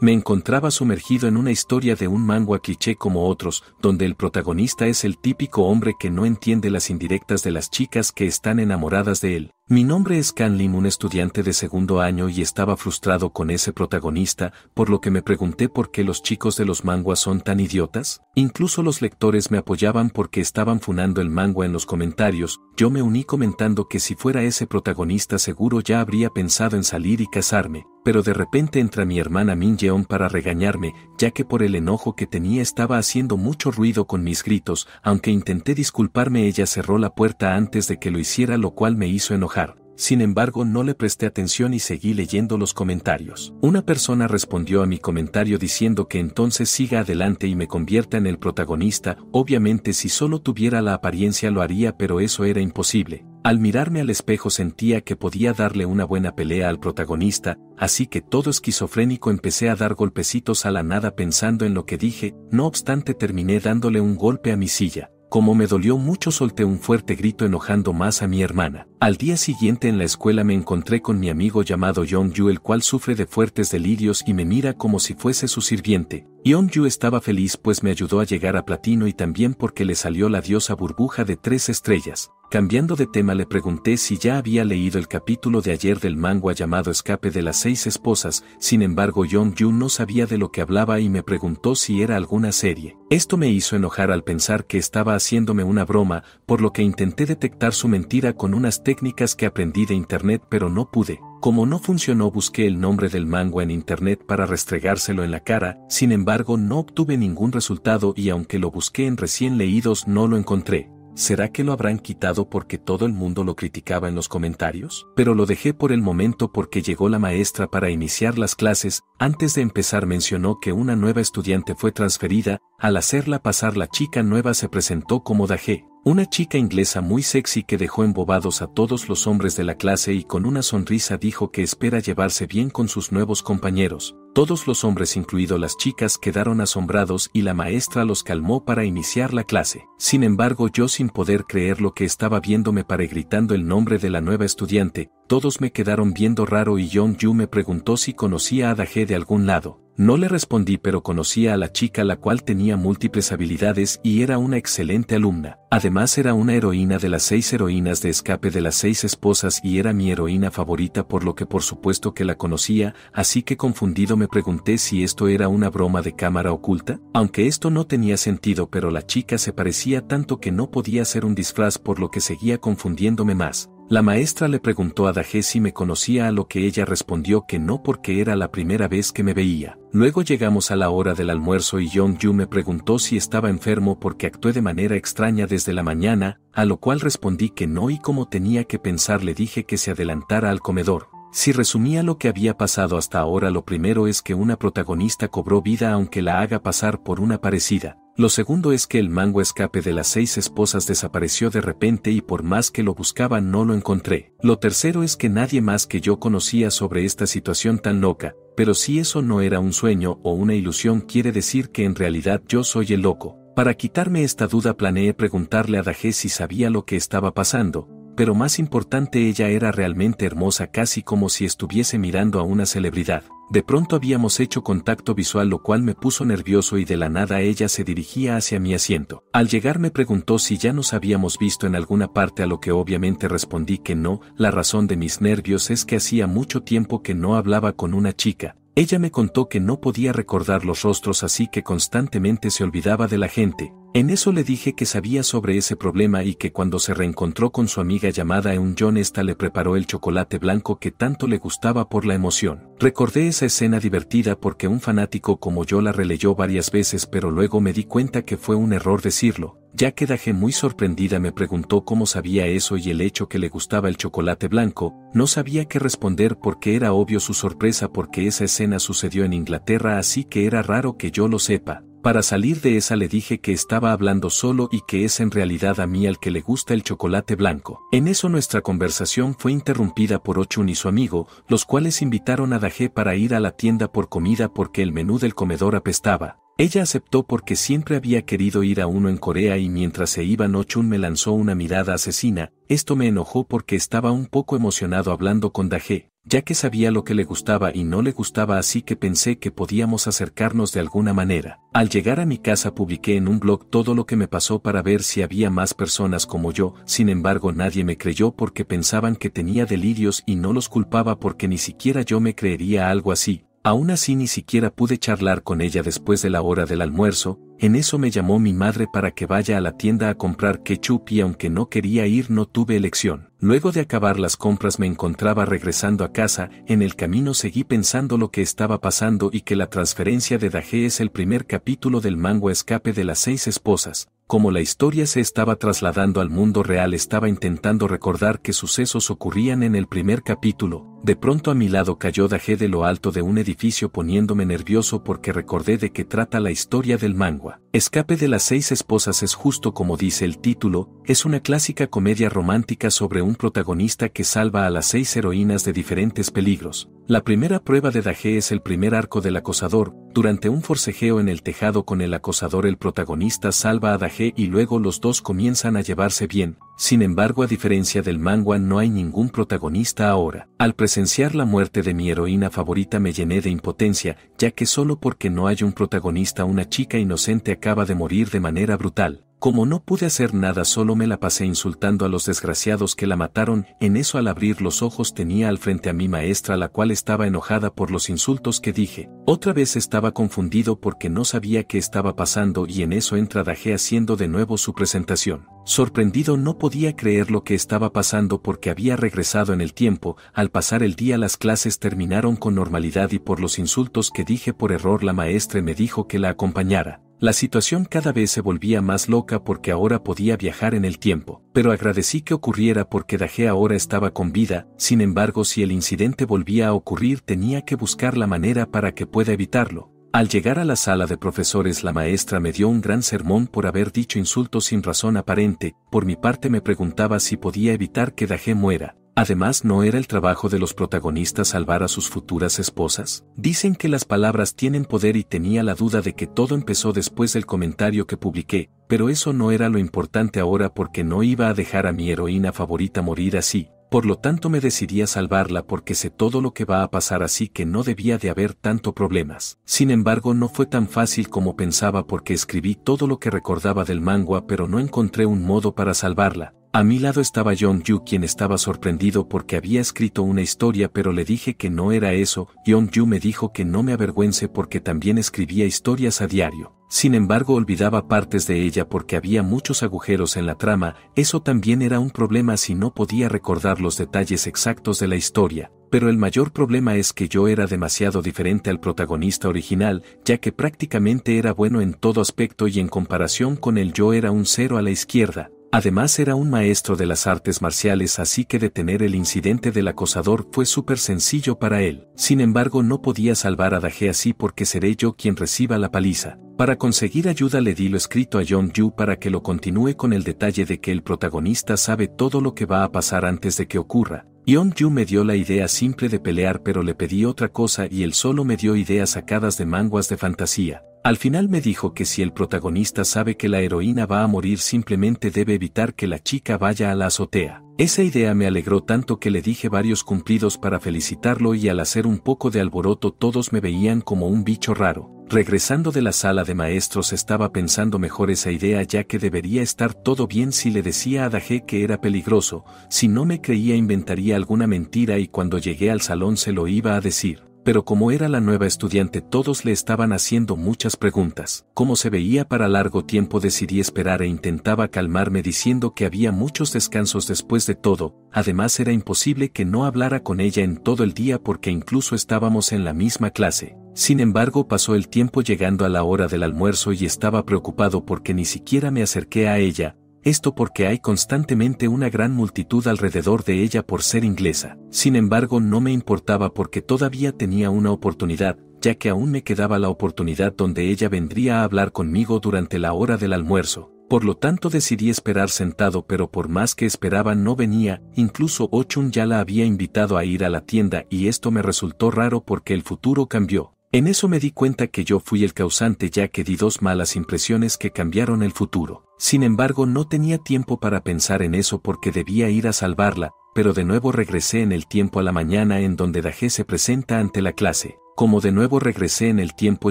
me encontraba sumergido en una historia de un manga cliché como otros, donde el protagonista es el típico hombre que no entiende las indirectas de las chicas que están enamoradas de él. Mi nombre es Can Lim, un estudiante de segundo año y estaba frustrado con ese protagonista, por lo que me pregunté por qué los chicos de los manguas son tan idiotas, incluso los lectores me apoyaban porque estaban funando el manga en los comentarios, yo me uní comentando que si fuera ese protagonista seguro ya habría pensado en salir y casarme, pero de repente entra mi hermana Min Yeon para regañarme, ya que por el enojo que tenía estaba haciendo mucho ruido con mis gritos, aunque intenté disculparme ella cerró la puerta antes de que lo hiciera lo cual me hizo enojar sin embargo no le presté atención y seguí leyendo los comentarios. Una persona respondió a mi comentario diciendo que entonces siga adelante y me convierta en el protagonista, obviamente si solo tuviera la apariencia lo haría pero eso era imposible. Al mirarme al espejo sentía que podía darle una buena pelea al protagonista, así que todo esquizofrénico empecé a dar golpecitos a la nada pensando en lo que dije, no obstante terminé dándole un golpe a mi silla. Como me dolió mucho solté un fuerte grito enojando más a mi hermana. Al día siguiente en la escuela me encontré con mi amigo llamado Yong-yu el cual sufre de fuertes delirios y me mira como si fuese su sirviente. Yong-yu estaba feliz pues me ayudó a llegar a platino y también porque le salió la diosa burbuja de tres estrellas. Cambiando de tema le pregunté si ya había leído el capítulo de ayer del manga llamado Escape de las seis esposas, sin embargo Yong-yu no sabía de lo que hablaba y me preguntó si era alguna serie. Esto me hizo enojar al pensar que estaba haciéndome una broma, por lo que intenté detectar su mentira con unas técnicas que aprendí de internet pero no pude. Como no funcionó busqué el nombre del mango en internet para restregárselo en la cara, sin embargo no obtuve ningún resultado y aunque lo busqué en recién leídos no lo encontré. ¿Será que lo habrán quitado porque todo el mundo lo criticaba en los comentarios? Pero lo dejé por el momento porque llegó la maestra para iniciar las clases, antes de empezar mencionó que una nueva estudiante fue transferida, al hacerla pasar la chica nueva se presentó como Dajé. Una chica inglesa muy sexy que dejó embobados a todos los hombres de la clase y con una sonrisa dijo que espera llevarse bien con sus nuevos compañeros. Todos los hombres incluido las chicas quedaron asombrados y la maestra los calmó para iniciar la clase. Sin embargo yo sin poder creer lo que estaba viendo me paré gritando el nombre de la nueva estudiante, todos me quedaron viendo raro y John Yu me preguntó si conocía a Daje de algún lado. No le respondí pero conocía a la chica la cual tenía múltiples habilidades y era una excelente alumna. Además era una heroína de las seis heroínas de escape de las seis esposas y era mi heroína favorita por lo que por supuesto que la conocía, así que confundido me pregunté si esto era una broma de cámara oculta, aunque esto no tenía sentido pero la chica se parecía tanto que no podía ser un disfraz por lo que seguía confundiéndome más. La maestra le preguntó a Dajé si me conocía a lo que ella respondió que no porque era la primera vez que me veía. Luego llegamos a la hora del almuerzo y Yong Yu me preguntó si estaba enfermo porque actué de manera extraña desde la mañana, a lo cual respondí que no y como tenía que pensar le dije que se adelantara al comedor. Si resumía lo que había pasado hasta ahora, lo primero es que una protagonista cobró vida aunque la haga pasar por una parecida. Lo segundo es que el mango escape de las seis esposas desapareció de repente y por más que lo buscaba no lo encontré. Lo tercero es que nadie más que yo conocía sobre esta situación tan loca, pero si eso no era un sueño o una ilusión quiere decir que en realidad yo soy el loco. Para quitarme esta duda planeé preguntarle a Dajé si sabía lo que estaba pasando, pero más importante ella era realmente hermosa casi como si estuviese mirando a una celebridad. De pronto habíamos hecho contacto visual lo cual me puso nervioso y de la nada ella se dirigía hacia mi asiento. Al llegar me preguntó si ya nos habíamos visto en alguna parte a lo que obviamente respondí que no, la razón de mis nervios es que hacía mucho tiempo que no hablaba con una chica, ella me contó que no podía recordar los rostros así que constantemente se olvidaba de la gente, en eso le dije que sabía sobre ese problema y que cuando se reencontró con su amiga llamada Eun-John esta le preparó el chocolate blanco que tanto le gustaba por la emoción. Recordé esa escena divertida porque un fanático como yo la releyó varias veces pero luego me di cuenta que fue un error decirlo, ya que muy sorprendida me preguntó cómo sabía eso y el hecho que le gustaba el chocolate blanco, no sabía qué responder porque era obvio su sorpresa porque esa escena sucedió en Inglaterra así que era raro que yo lo sepa. Para salir de esa le dije que estaba hablando solo y que es en realidad a mí al que le gusta el chocolate blanco. En eso nuestra conversación fue interrumpida por Ochun y su amigo, los cuales invitaron a Dajé para ir a la tienda por comida porque el menú del comedor apestaba. Ella aceptó porque siempre había querido ir a uno en Corea y mientras se iban Ochun me lanzó una mirada asesina, esto me enojó porque estaba un poco emocionado hablando con Daje, ya que sabía lo que le gustaba y no le gustaba así que pensé que podíamos acercarnos de alguna manera. Al llegar a mi casa publiqué en un blog todo lo que me pasó para ver si había más personas como yo, sin embargo nadie me creyó porque pensaban que tenía delirios y no los culpaba porque ni siquiera yo me creería algo así, Aún así ni siquiera pude charlar con ella después de la hora del almuerzo, en eso me llamó mi madre para que vaya a la tienda a comprar ketchup y aunque no quería ir no tuve elección. Luego de acabar las compras me encontraba regresando a casa, en el camino seguí pensando lo que estaba pasando y que la transferencia de Daje es el primer capítulo del manga Escape de las seis esposas, como la historia se estaba trasladando al mundo real estaba intentando recordar qué sucesos ocurrían en el primer capítulo, de pronto a mi lado cayó Dajé de lo alto de un edificio poniéndome nervioso porque recordé de qué trata la historia del mangua. Escape de las seis esposas es justo como dice el título, es una clásica comedia romántica sobre un protagonista que salva a las seis heroínas de diferentes peligros. La primera prueba de Dajé es el primer arco del acosador, durante un forcejeo en el tejado con el acosador el protagonista salva a Daje y luego los dos comienzan a llevarse bien, sin embargo a diferencia del manga no hay ningún protagonista ahora. Al presenciar la muerte de mi heroína favorita me llené de impotencia, ya que solo porque no hay un protagonista una chica inocente acaba de morir de manera brutal. Como no pude hacer nada solo me la pasé insultando a los desgraciados que la mataron, en eso al abrir los ojos tenía al frente a mi maestra la cual estaba enojada por los insultos que dije, otra vez estaba confundido porque no sabía qué estaba pasando y en eso entra haciendo de nuevo su presentación. Sorprendido no podía creer lo que estaba pasando porque había regresado en el tiempo, al pasar el día las clases terminaron con normalidad y por los insultos que dije por error la maestra me dijo que la acompañara. La situación cada vez se volvía más loca porque ahora podía viajar en el tiempo, pero agradecí que ocurriera porque Daje ahora estaba con vida, sin embargo si el incidente volvía a ocurrir tenía que buscar la manera para que pueda evitarlo. Al llegar a la sala de profesores la maestra me dio un gran sermón por haber dicho insultos sin razón aparente, por mi parte me preguntaba si podía evitar que Daje muera, Además, ¿no era el trabajo de los protagonistas salvar a sus futuras esposas? Dicen que las palabras tienen poder y tenía la duda de que todo empezó después del comentario que publiqué, pero eso no era lo importante ahora porque no iba a dejar a mi heroína favorita morir así, por lo tanto me decidí a salvarla porque sé todo lo que va a pasar así que no debía de haber tanto problemas. Sin embargo, no fue tan fácil como pensaba porque escribí todo lo que recordaba del mangua pero no encontré un modo para salvarla, a mi lado estaba young Yu quien estaba sorprendido porque había escrito una historia pero le dije que no era eso, young Yu me dijo que no me avergüence porque también escribía historias a diario. Sin embargo olvidaba partes de ella porque había muchos agujeros en la trama, eso también era un problema si no podía recordar los detalles exactos de la historia, pero el mayor problema es que yo era demasiado diferente al protagonista original, ya que prácticamente era bueno en todo aspecto y en comparación con él yo era un cero a la izquierda, Además era un maestro de las artes marciales así que detener el incidente del acosador fue súper sencillo para él. Sin embargo no podía salvar a Daje así porque seré yo quien reciba la paliza. Para conseguir ayuda le di lo escrito a Yong Ju para que lo continúe con el detalle de que el protagonista sabe todo lo que va a pasar antes de que ocurra. Yongju Ju me dio la idea simple de pelear pero le pedí otra cosa y él solo me dio ideas sacadas de manguas de fantasía. Al final me dijo que si el protagonista sabe que la heroína va a morir simplemente debe evitar que la chica vaya a la azotea. Esa idea me alegró tanto que le dije varios cumplidos para felicitarlo y al hacer un poco de alboroto todos me veían como un bicho raro. Regresando de la sala de maestros estaba pensando mejor esa idea ya que debería estar todo bien si le decía a Daje que era peligroso, si no me creía inventaría alguna mentira y cuando llegué al salón se lo iba a decir pero como era la nueva estudiante todos le estaban haciendo muchas preguntas. Como se veía para largo tiempo decidí esperar e intentaba calmarme diciendo que había muchos descansos después de todo, además era imposible que no hablara con ella en todo el día porque incluso estábamos en la misma clase. Sin embargo, pasó el tiempo llegando a la hora del almuerzo y estaba preocupado porque ni siquiera me acerqué a ella, esto porque hay constantemente una gran multitud alrededor de ella por ser inglesa. Sin embargo, no me importaba porque todavía tenía una oportunidad, ya que aún me quedaba la oportunidad donde ella vendría a hablar conmigo durante la hora del almuerzo. Por lo tanto decidí esperar sentado pero por más que esperaba no venía, incluso Ochun ya la había invitado a ir a la tienda y esto me resultó raro porque el futuro cambió. En eso me di cuenta que yo fui el causante ya que di dos malas impresiones que cambiaron el futuro. Sin embargo, no tenía tiempo para pensar en eso porque debía ir a salvarla, pero de nuevo regresé en el tiempo a la mañana en donde Dajé se presenta ante la clase. Como de nuevo regresé en el tiempo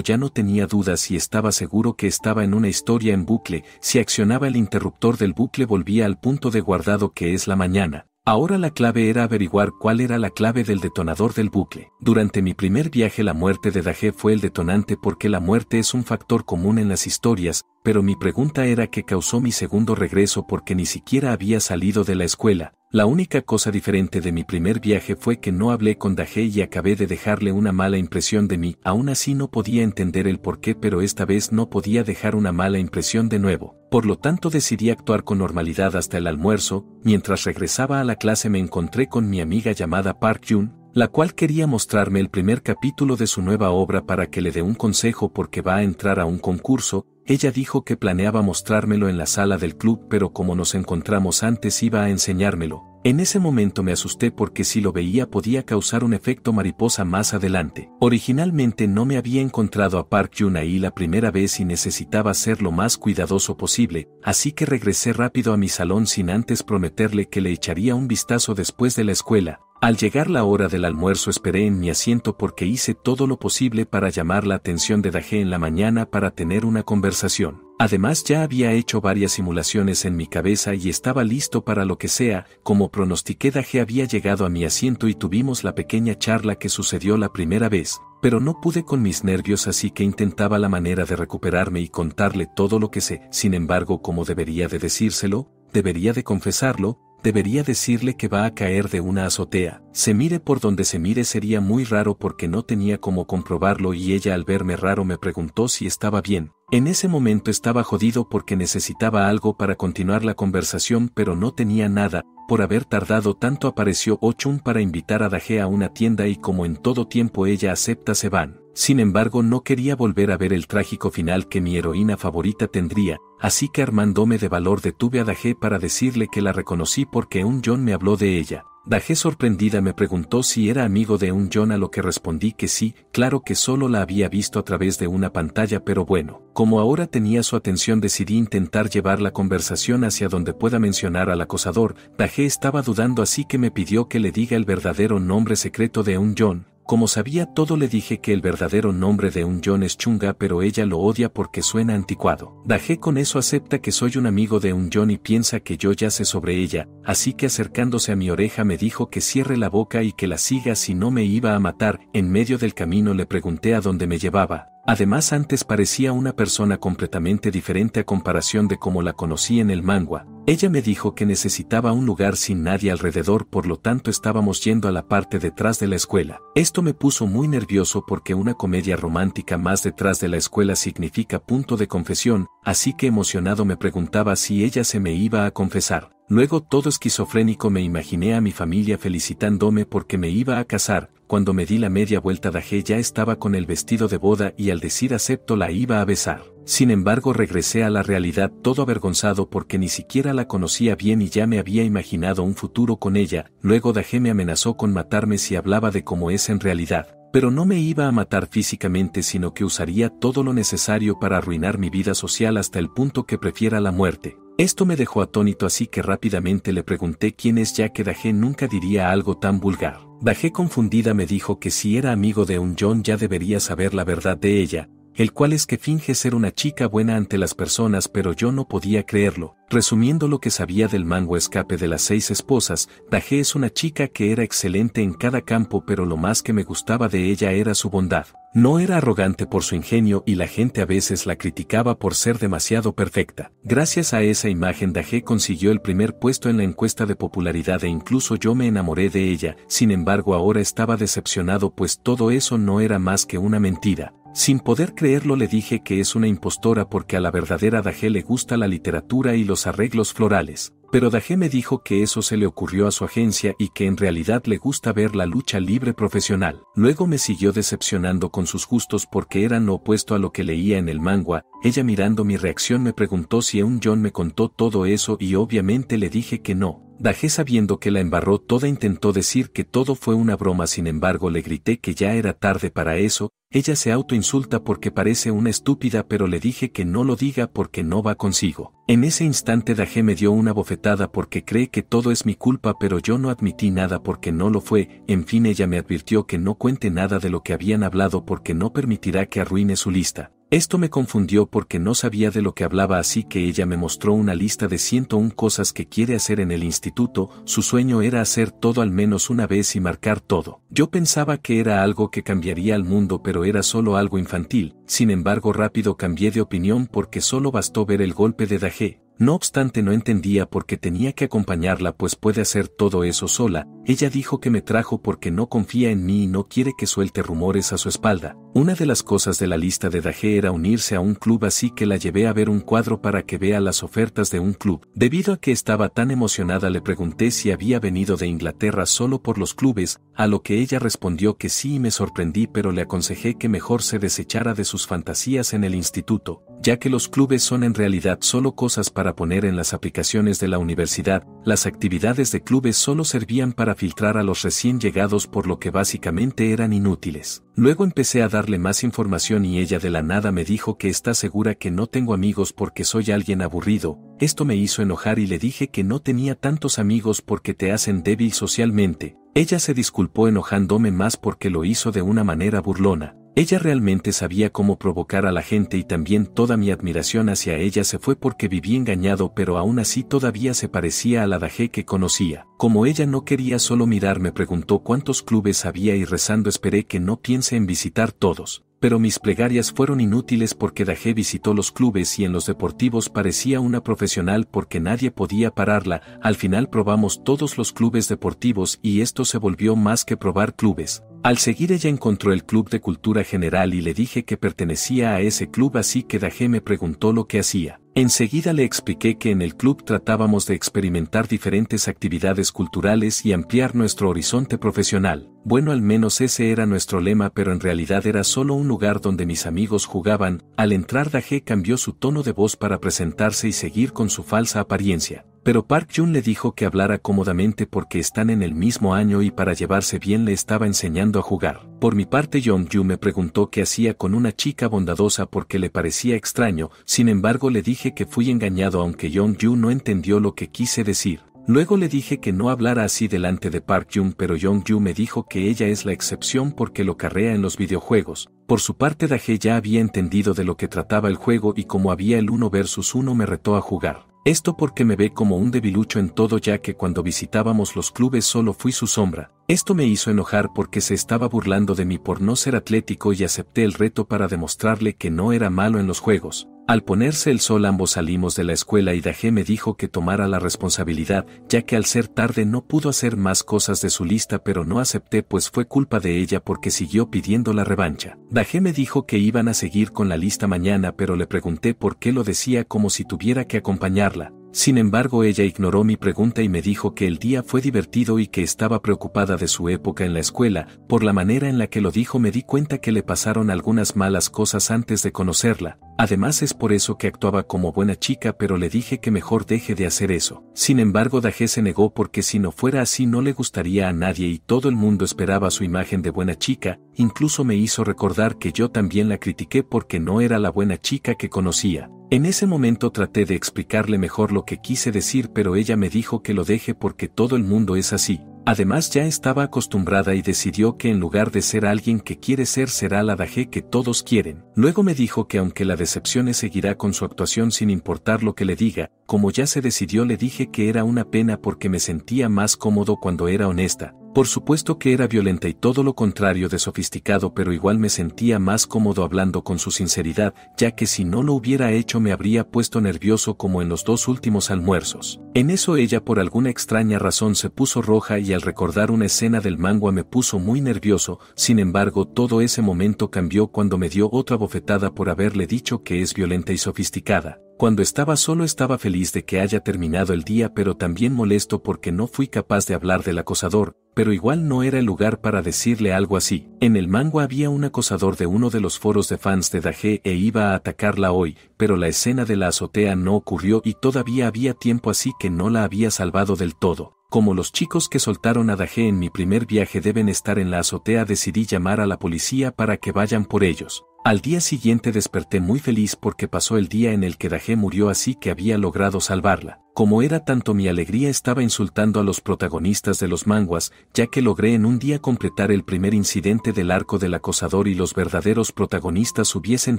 ya no tenía dudas y estaba seguro que estaba en una historia en bucle, si accionaba el interruptor del bucle volvía al punto de guardado que es la mañana, Ahora la clave era averiguar cuál era la clave del detonador del bucle. Durante mi primer viaje la muerte de Daje fue el detonante porque la muerte es un factor común en las historias, pero mi pregunta era qué causó mi segundo regreso porque ni siquiera había salido de la escuela. La única cosa diferente de mi primer viaje fue que no hablé con Daje y acabé de dejarle una mala impresión de mí. Aún así no podía entender el por qué pero esta vez no podía dejar una mala impresión de nuevo por lo tanto decidí actuar con normalidad hasta el almuerzo, mientras regresaba a la clase me encontré con mi amiga llamada Park Jun, la cual quería mostrarme el primer capítulo de su nueva obra para que le dé un consejo porque va a entrar a un concurso, ella dijo que planeaba mostrármelo en la sala del club pero como nos encontramos antes iba a enseñármelo, en ese momento me asusté porque si lo veía podía causar un efecto mariposa más adelante. Originalmente no me había encontrado a Park Yoon ahí la primera vez y necesitaba ser lo más cuidadoso posible, así que regresé rápido a mi salón sin antes prometerle que le echaría un vistazo después de la escuela. Al llegar la hora del almuerzo esperé en mi asiento porque hice todo lo posible para llamar la atención de daje en la mañana para tener una conversación. Además ya había hecho varias simulaciones en mi cabeza y estaba listo para lo que sea, como pronostiqué Daje había llegado a mi asiento y tuvimos la pequeña charla que sucedió la primera vez, pero no pude con mis nervios así que intentaba la manera de recuperarme y contarle todo lo que sé, sin embargo como debería de decírselo, debería de confesarlo, debería decirle que va a caer de una azotea, se mire por donde se mire sería muy raro porque no tenía cómo comprobarlo y ella al verme raro me preguntó si estaba bien, en ese momento estaba jodido porque necesitaba algo para continuar la conversación pero no tenía nada, por haber tardado tanto apareció Ochun para invitar a Daje a una tienda y como en todo tiempo ella acepta se van. Sin embargo no quería volver a ver el trágico final que mi heroína favorita tendría, así que armándome de valor detuve a Daje para decirle que la reconocí porque un John me habló de ella, Dajé sorprendida me preguntó si era amigo de un John a lo que respondí que sí, claro que solo la había visto a través de una pantalla pero bueno, como ahora tenía su atención decidí intentar llevar la conversación hacia donde pueda mencionar al acosador, Dajé estaba dudando así que me pidió que le diga el verdadero nombre secreto de un John, como sabía todo le dije que el verdadero nombre de un John es Chunga pero ella lo odia porque suena anticuado. Dajé con eso acepta que soy un amigo de un John y piensa que yo ya sé sobre ella, así que acercándose a mi oreja me dijo que cierre la boca y que la siga si no me iba a matar. En medio del camino le pregunté a dónde me llevaba. Además antes parecía una persona completamente diferente a comparación de como la conocí en el mangua. Ella me dijo que necesitaba un lugar sin nadie alrededor, por lo tanto estábamos yendo a la parte detrás de la escuela. Esto me puso muy nervioso porque una comedia romántica más detrás de la escuela significa punto de confesión, así que emocionado me preguntaba si ella se me iba a confesar. Luego todo esquizofrénico me imaginé a mi familia felicitándome porque me iba a casar, cuando me di la media vuelta Dajé ya estaba con el vestido de boda y al decir acepto la iba a besar. Sin embargo regresé a la realidad todo avergonzado porque ni siquiera la conocía bien y ya me había imaginado un futuro con ella, luego Dajé me amenazó con matarme si hablaba de cómo es en realidad, pero no me iba a matar físicamente sino que usaría todo lo necesario para arruinar mi vida social hasta el punto que prefiera la muerte. Esto me dejó atónito así que rápidamente le pregunté quién es ya que Dajé nunca diría algo tan vulgar. Dajé confundida me dijo que si era amigo de un John ya debería saber la verdad de ella, el cual es que finge ser una chica buena ante las personas pero yo no podía creerlo. Resumiendo lo que sabía del mango escape de las seis esposas, Daje es una chica que era excelente en cada campo pero lo más que me gustaba de ella era su bondad. No era arrogante por su ingenio y la gente a veces la criticaba por ser demasiado perfecta. Gracias a esa imagen Daje consiguió el primer puesto en la encuesta de popularidad e incluso yo me enamoré de ella, sin embargo ahora estaba decepcionado pues todo eso no era más que una mentira. Sin poder creerlo le dije que es una impostora porque a la verdadera Dajé le gusta la literatura y los arreglos florales, pero Dajé me dijo que eso se le ocurrió a su agencia y que en realidad le gusta ver la lucha libre profesional. Luego me siguió decepcionando con sus gustos porque eran opuesto a lo que leía en el manga, ella mirando mi reacción me preguntó si un John me contó todo eso y obviamente le dije que no, Dajé sabiendo que la embarró toda intentó decir que todo fue una broma sin embargo le grité que ya era tarde para eso, ella se autoinsulta porque parece una estúpida pero le dije que no lo diga porque no va consigo. En ese instante Dajé me dio una bofetada porque cree que todo es mi culpa pero yo no admití nada porque no lo fue, en fin ella me advirtió que no cuente nada de lo que habían hablado porque no permitirá que arruine su lista. Esto me confundió porque no sabía de lo que hablaba así que ella me mostró una lista de 101 cosas que quiere hacer en el instituto, su sueño era hacer todo al menos una vez y marcar todo. Yo pensaba que era algo que cambiaría al mundo pero era solo algo infantil, sin embargo rápido cambié de opinión porque solo bastó ver el golpe de Dajé, no obstante no entendía por qué tenía que acompañarla pues puede hacer todo eso sola, ella dijo que me trajo porque no confía en mí y no quiere que suelte rumores a su espalda. Una de las cosas de la lista de Dajé era unirse a un club así que la llevé a ver un cuadro para que vea las ofertas de un club. Debido a que estaba tan emocionada le pregunté si había venido de Inglaterra solo por los clubes, a lo que ella respondió que sí y me sorprendí pero le aconsejé que mejor se desechara de sus fantasías en el instituto ya que los clubes son en realidad solo cosas para poner en las aplicaciones de la universidad, las actividades de clubes solo servían para filtrar a los recién llegados por lo que básicamente eran inútiles. Luego empecé a darle más información y ella de la nada me dijo que está segura que no tengo amigos porque soy alguien aburrido, esto me hizo enojar y le dije que no tenía tantos amigos porque te hacen débil socialmente. Ella se disculpó enojándome más porque lo hizo de una manera burlona. Ella realmente sabía cómo provocar a la gente y también toda mi admiración hacia ella se fue porque viví engañado pero aún así todavía se parecía a la Dajé que conocía. Como ella no quería solo mirar me preguntó cuántos clubes había y rezando esperé que no piense en visitar todos. Pero mis plegarias fueron inútiles porque Dajé visitó los clubes y en los deportivos parecía una profesional porque nadie podía pararla, al final probamos todos los clubes deportivos y esto se volvió más que probar clubes, al seguir ella encontró el club de cultura general y le dije que pertenecía a ese club así que Dajé me preguntó lo que hacía. Enseguida le expliqué que en el club tratábamos de experimentar diferentes actividades culturales y ampliar nuestro horizonte profesional. Bueno, al menos ese era nuestro lema, pero en realidad era solo un lugar donde mis amigos jugaban. Al entrar, Daje cambió su tono de voz para presentarse y seguir con su falsa apariencia. Pero Park Jun le dijo que hablara cómodamente porque están en el mismo año y para llevarse bien le estaba enseñando a jugar. Por mi parte, Jong Yu me preguntó qué hacía con una chica bondadosa porque le parecía extraño, sin embargo le dije que fui engañado aunque Jong Yu no entendió lo que quise decir. Luego le dije que no hablara así delante de Park Jung, pero Jong Yu me dijo que ella es la excepción porque lo carrea en los videojuegos. Por su parte, Daje ya había entendido de lo que trataba el juego y como había el 1 versus 1 me retó a jugar. Esto porque me ve como un debilucho en todo ya que cuando visitábamos los clubes solo fui su sombra. Esto me hizo enojar porque se estaba burlando de mí por no ser atlético y acepté el reto para demostrarle que no era malo en los juegos. Al ponerse el sol ambos salimos de la escuela y Dajé me dijo que tomara la responsabilidad, ya que al ser tarde no pudo hacer más cosas de su lista pero no acepté pues fue culpa de ella porque siguió pidiendo la revancha. Dajé me dijo que iban a seguir con la lista mañana pero le pregunté por qué lo decía como si tuviera que acompañarla. Sin embargo ella ignoró mi pregunta y me dijo que el día fue divertido y que estaba preocupada de su época en la escuela, por la manera en la que lo dijo me di cuenta que le pasaron algunas malas cosas antes de conocerla, Además es por eso que actuaba como buena chica pero le dije que mejor deje de hacer eso. Sin embargo Dajé se negó porque si no fuera así no le gustaría a nadie y todo el mundo esperaba su imagen de buena chica, incluso me hizo recordar que yo también la critiqué porque no era la buena chica que conocía. En ese momento traté de explicarle mejor lo que quise decir pero ella me dijo que lo deje porque todo el mundo es así. Además ya estaba acostumbrada y decidió que en lugar de ser alguien que quiere ser será la Daje que todos quieren. Luego me dijo que aunque la es seguirá con su actuación sin importar lo que le diga, como ya se decidió le dije que era una pena porque me sentía más cómodo cuando era honesta, por supuesto que era violenta y todo lo contrario de sofisticado, pero igual me sentía más cómodo hablando con su sinceridad, ya que si no lo hubiera hecho me habría puesto nervioso como en los dos últimos almuerzos. En eso ella por alguna extraña razón se puso roja y al recordar una escena del mangua me puso muy nervioso, sin embargo todo ese momento cambió cuando me dio otra bofetada por haberle dicho que es violenta y sofisticada. Cuando estaba solo estaba feliz de que haya terminado el día pero también molesto porque no fui capaz de hablar del acosador, pero igual no era el lugar para decirle algo así. En el mango había un acosador de uno de los foros de fans de Daje e iba a atacarla hoy, pero la escena de la azotea no ocurrió y todavía había tiempo así que no la había salvado del todo. Como los chicos que soltaron a daje en mi primer viaje deben estar en la azotea, decidí llamar a la policía para que vayan por ellos. Al día siguiente desperté muy feliz porque pasó el día en el que Dajé murió así que había logrado salvarla. Como era tanto mi alegría estaba insultando a los protagonistas de los manguas, ya que logré en un día completar el primer incidente del arco del acosador y los verdaderos protagonistas hubiesen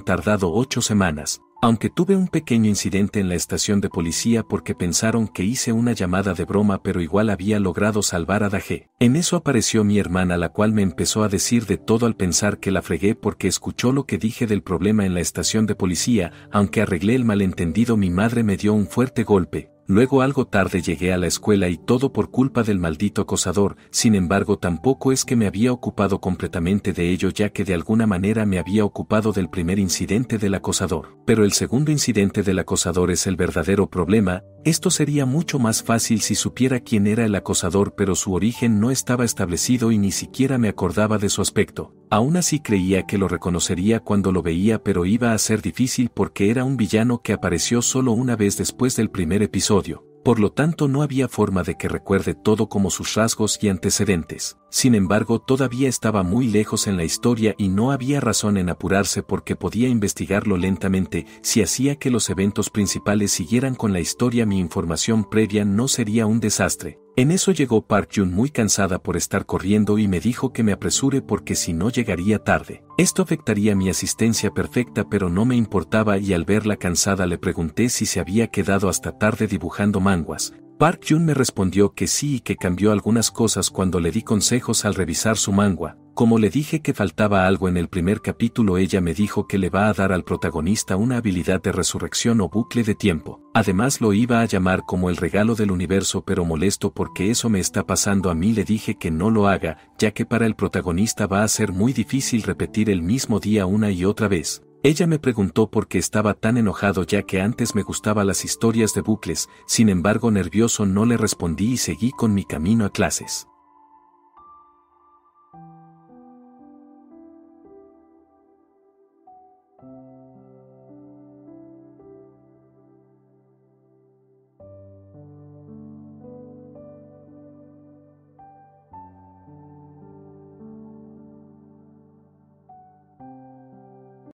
tardado ocho semanas. Aunque tuve un pequeño incidente en la estación de policía porque pensaron que hice una llamada de broma pero igual había logrado salvar a Daje. En eso apareció mi hermana la cual me empezó a decir de todo al pensar que la fregué porque escuchó lo que dije del problema en la estación de policía, aunque arreglé el malentendido mi madre me dio un fuerte golpe, Luego algo tarde llegué a la escuela y todo por culpa del maldito acosador, sin embargo tampoco es que me había ocupado completamente de ello ya que de alguna manera me había ocupado del primer incidente del acosador. Pero el segundo incidente del acosador es el verdadero problema, esto sería mucho más fácil si supiera quién era el acosador pero su origen no estaba establecido y ni siquiera me acordaba de su aspecto. Aún así creía que lo reconocería cuando lo veía pero iba a ser difícil porque era un villano que apareció solo una vez después del primer episodio odio. Por lo tanto no había forma de que recuerde todo como sus rasgos y antecedentes. Sin embargo, todavía estaba muy lejos en la historia y no había razón en apurarse porque podía investigarlo lentamente si hacía que los eventos principales siguieran con la historia mi información previa no sería un desastre. En eso llegó Park Jun muy cansada por estar corriendo y me dijo que me apresure porque si no llegaría tarde. Esto afectaría mi asistencia perfecta pero no me importaba y al verla cansada le pregunté si se había quedado hasta tarde dibujando más manguas, Park Jun me respondió que sí y que cambió algunas cosas cuando le di consejos al revisar su mangua. Como le dije que faltaba algo en el primer capítulo, ella me dijo que le va a dar al protagonista una habilidad de resurrección o bucle de tiempo. Además lo iba a llamar como el regalo del universo, pero molesto porque eso me está pasando a mí le dije que no lo haga, ya que para el protagonista va a ser muy difícil repetir el mismo día una y otra vez. Ella me preguntó por qué estaba tan enojado ya que antes me gustaban las historias de bucles, sin embargo nervioso no le respondí y seguí con mi camino a clases.